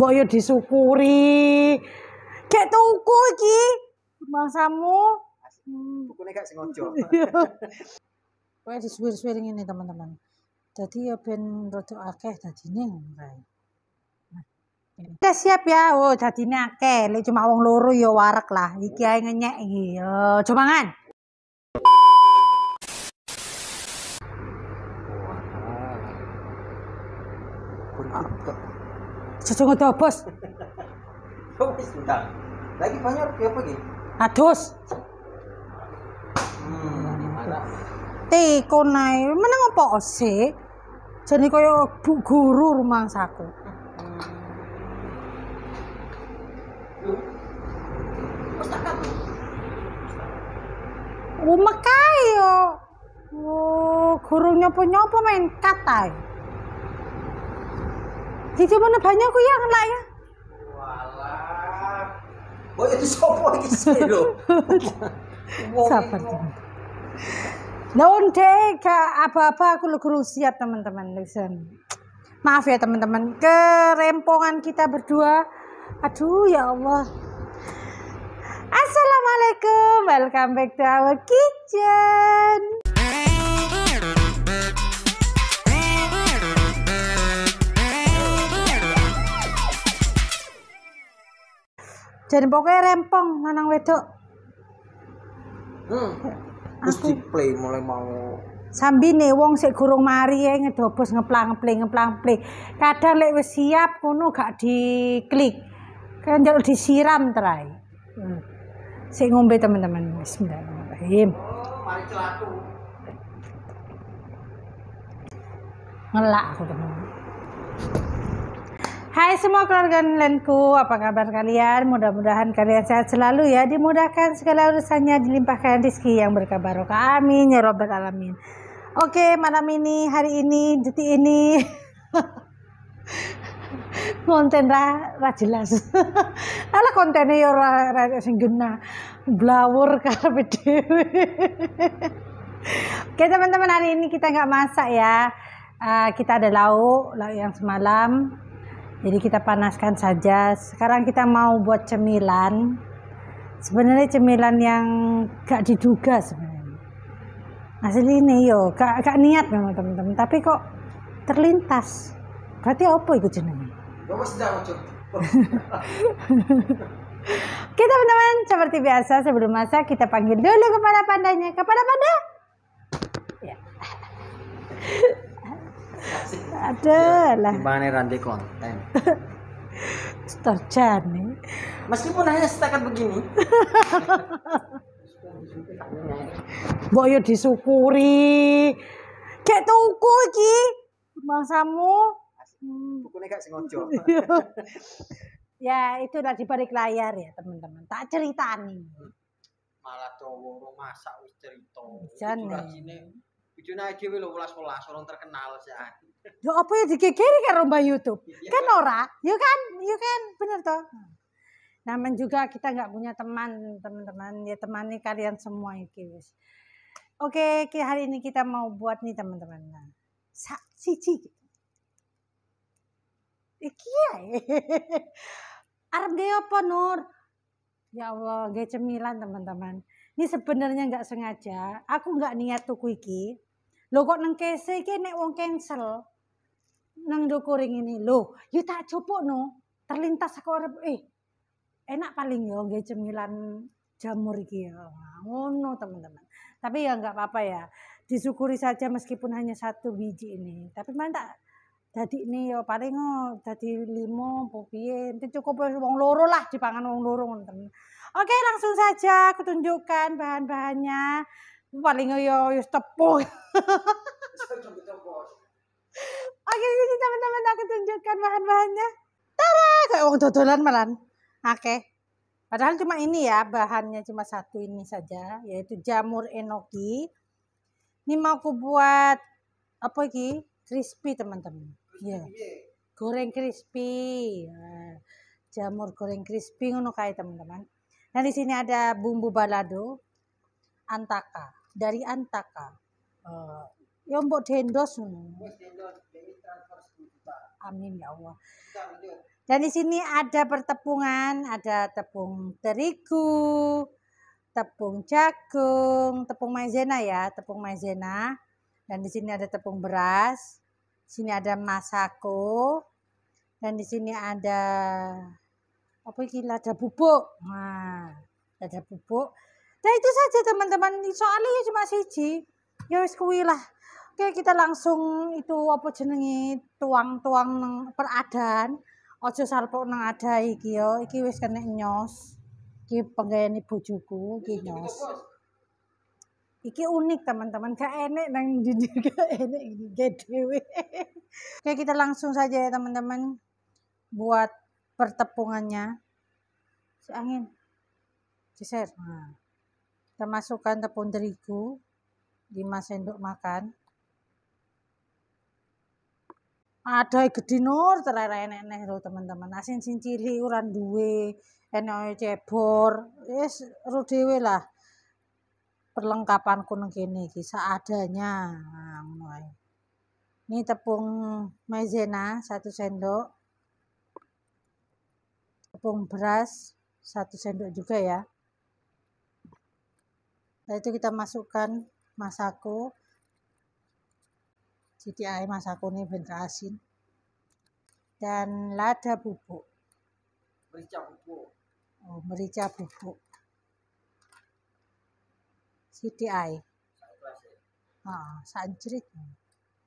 mbok yo disyukuri Kek tuku iki masamu bukunya gak ojo. kowe disuwir-suwir ngene teman-teman jadi ya ben rada akeh dadine Kita nah, siap ya. Oh, dadine akeh. Lek cuma wong loro ya warak lah. Iki ae ngenyek iki. Yo, ya, coba Jojo ngedobos. Wis bentar. Lagi banyak rupiah apa iki? Adus. Hmm, Teko nae, meneng apa oh, sih? Jadi kaya bu guru rumah saku. Umek makai yo. Oh, oh guru nyopo-nyopo main katai. Didi mana banyak aku ya ngelak ya. Walah. Oh itu sopo iki sih lo. Sabar. Lawan dek apa-apa aku guru siap teman-teman listen. Maaf ya teman-teman, kerempongan kita berdua. Aduh ya Allah. Assalamualaikum, welcome back to our kitchen. jadi pokoknya rempong lanang wedok hmm. aku play mulai mau sambi wong si gurung mari ya ngedobos ngeplang ngepling ngeplang ngeplay kadang lek wis siap kuno gak diklik kan disiram terai hmm. si ngombe teman-teman bismillahirrahmanirrahim oh, ngelak aku teman-teman Hai semua keluarga online apa kabar kalian? Mudah-mudahan kalian sehat selalu ya, dimudahkan segala urusannya, dilimpahkan rezeki yang berkah barokah. Amin ya robbal alamin. Oke, malam ini, hari ini, detik ini. konten lah, lah jelas. Alah kontennya ya orang rakyat yang guna, Blawur karpet dewi. Oke teman-teman hari ini kita nggak masak ya. Uh, kita ada lauk, lauk yang semalam jadi kita panaskan saja sekarang kita mau buat cemilan sebenarnya cemilan yang gak diduga sebenarnya asli ini yo gak, gak niat memang teman-teman tapi kok terlintas berarti apa itu jenenge Oke teman-teman, seperti biasa sebelum masak kita panggil dulu kepada pandanya. Kepada panda. Ya ada ya, lah gimana nanti konten terjadi meskipun hanya setakat begini Mbok yo disyukuri. Kayak tuku iki masamu. Bukune gak ya, itu udah di balik layar ya, teman-teman. Tak cerita nih. Malah cowok masak wis cerita. Jan. Bujune aja lo ulas ulas orang terkenal sean. Yo apa ya dikekiri iya, iya, kan romba YouTube? Ya, kan ora? yuk kan, yuk kan bener toh. Namun juga kita nggak punya teman, teman-teman. Ya temani kalian semua iki wis. Oke, hari ini kita mau buat nih teman-teman. Nah, Iki ya. Arab dia apa Nur? Ya Allah, gak cemilan teman-teman. Ini sebenarnya nggak sengaja. Aku nggak niat tuku iki. Lho kok nang kese iki nek wong cancel nang dukuring ini. Lho, yu tak cupuk no. Terlintas aku arep eh enak paling yo nggih cemilan jamur iki ya. Ah, ngono teman-teman. Tapi ya enggak apa-apa ya. Disyukuri saja meskipun hanya satu biji ini. Tapi mantap. Dadi ini yo paling yo oh, dadi limo opo piye. cukup wong loro lah dipangan wong loro ngoten. Oke, langsung saja aku tunjukkan bahan-bahannya. paling yo yo tepung Oke, jadi teman-teman aku tunjukkan bahan-bahannya. Tara, kayak uang dodolan malan. Oke. Padahal cuma ini ya, bahannya cuma satu ini saja, yaitu jamur enoki. Ini mau aku buat apa lagi? Crispy teman-teman. Ya. Goreng crispy. Nah, jamur goreng crispy ngono kayak teman-teman. Nah di sini ada bumbu balado, antaka dari Antaka. Uh, yang buat Amin ya Allah. Dan di sini ada pertepungan, ada tepung terigu, tepung jagung, tepung maizena ya, tepung maizena. Dan di sini ada tepung beras, di sini ada masako, dan di sini ada apa ini lada bubuk. Nah, lada bubuk. Nah itu saja teman-teman soalnya ya cuma siji ya wis kuwi lah oke kita langsung itu apa jenenge tuang-tuang peradan ojo salpo nang ada iki yo iki wis kena nyos iki ibu bojoku iki nyos iki unik teman-teman gak enek nang jujur gak enek ini gede oke kita langsung saja ya teman-teman buat pertepungannya si angin geser nah kita masukkan tepung terigu 5 sendok makan ada gede nur terere enek-enek teman-teman asin cincili cili uran duwe enek cebor yes ro lah perlengkapanku nang kene iki adanya nah, ini tepung maizena satu sendok tepung beras satu sendok juga ya setelah itu kita masukkan masako jadi air masako ini bentar asin dan lada bubuk merica bubuk oh merica bubuk CDI air ah sanjrit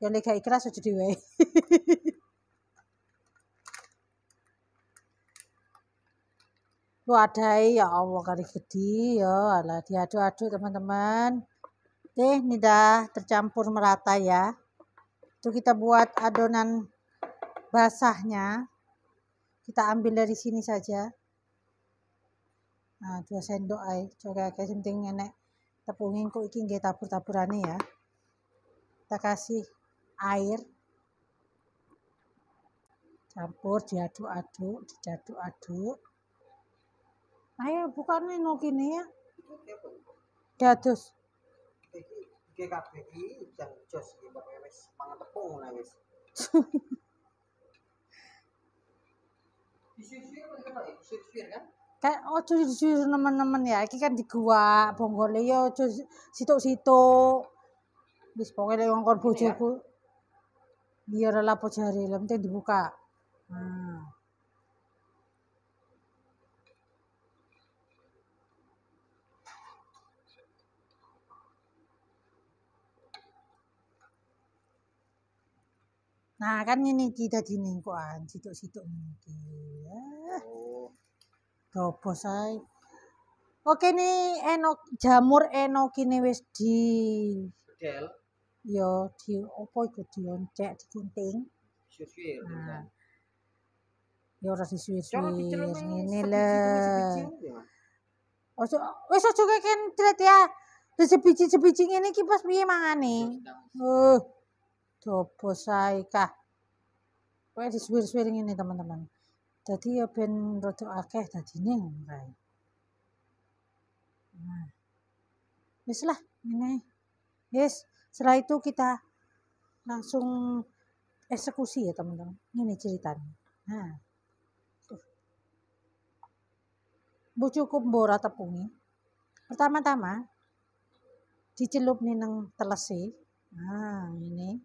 yang lega ikhlas ya? sudah ya diwe adai ya Allah kali gede ya Allah diaduk-aduk teman-teman deh ini dah tercampur merata ya itu kita buat adonan basahnya kita ambil dari sini saja nah dua sendok ay coba kayak penting nenek tepungin kok iki nggih tabur-taburane ya kita kasih air campur diaduk-aduk diaduk-aduk Ayo bukane no kene ya. Dados. Iki kabeh iki jan jos iki Mbak wis mangan tepung lah wis. Disisir ya? kan? Kan ojo oh, disisir teman-teman ya. Iki kan digua bonggole ya ojo sitok situ Wis pokoke lek wong kon ya? bojoku. Iya ora lapo jare, penting dibuka. Hmm. Nah, kan ngene iki dadi ning kok an ah, sitok-sitok iki. Oh. Topo sae. Oke ni enok jamur enok ini wis di Del. Yo di opo iku dioncek digunting. Yo ora disuwir-suwir ngene le. Ojo wis ojo kene ya. Wis sebiji-sebiji ngene iki pas piye mangane? Uh. Dobo Saika. Kowe disuwir-suwir ngene teman-teman. jadi ya ben rada akeh dadine ini kae. Nah. Wis lah ini Yes, setelah itu kita langsung eksekusi ya teman-teman. Ini ceritanya. Nah. Bu cukup bora tepungi. Pertama-tama dicelup nih neng telesi. Nah, ini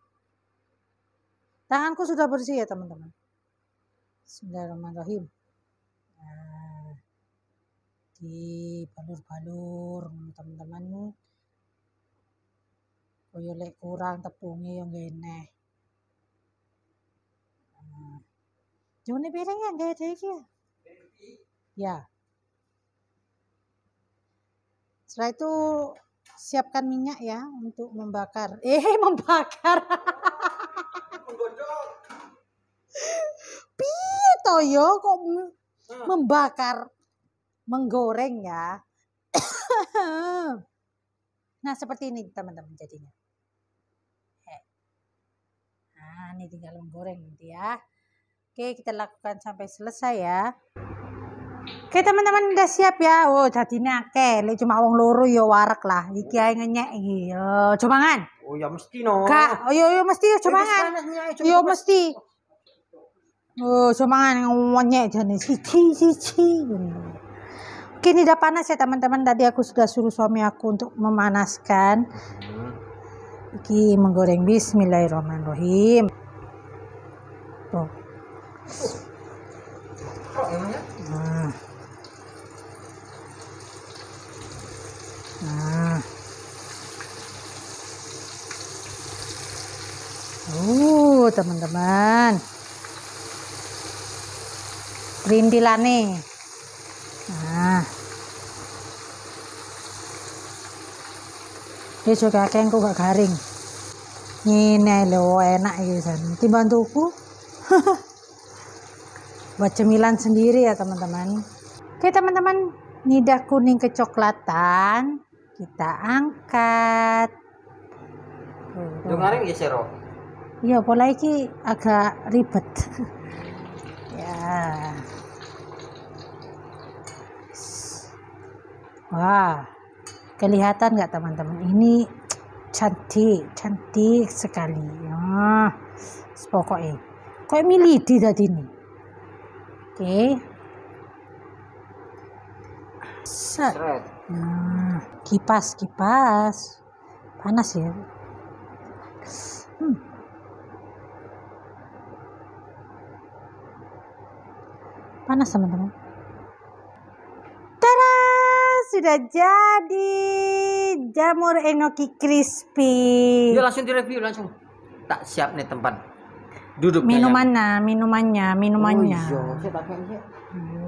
Tanganku sudah bersih ya teman-teman. Bismillahirrahmanirrahim. Nah, di balur balur teman-teman. Koyo lek kurang tepungnya yang gini. Juni Jone piring ya nggak ada ya. Ya. Setelah itu siapkan minyak ya untuk membakar. Eh, membakar. toyo kok hmm. membakar, menggoreng ya. nah seperti ini teman-teman jadinya. Nah ini tinggal menggoreng nanti ya. Oke kita lakukan sampai selesai ya. Oke teman-teman udah siap ya. Oh jadinya oke ini cuma wong loro yo warak lah. Iki ae ngenyek iki. Iya, yo, Oh ya mesti no. Kak, oh yo yo mesti yo Yo mesti. Oh, semangat ngonyek jadi cici, oke Kini udah panas ya teman-teman. Tadi aku sudah suruh suami aku untuk memanaskan. Iki menggoreng Bismillahirrahmanirrahim. Tuh. Nah. Nah. Uh, teman-teman rindilane nah ini juga kengku gak garing ini lo enak ini kan? tiba tuku buat cemilan sendiri ya teman-teman oke teman-teman nida kuning kecoklatan kita angkat Dengarin ya Sero? Iya, pola ini agak ribet. Wah, kelihatan nggak teman-teman? Ini cantik, cantik sekali. Ah, pokoknya. Kok milih di tadi ini? Oke. Okay. Nah, kipas, kipas. Panas ya. Hmm. panas teman-teman Tada! Sudah jadi jamur enoki crispy. Yuk langsung direview langsung. Tak siap nih tempat. Duduk. Minumannya, minumannya, minumannya. Oh,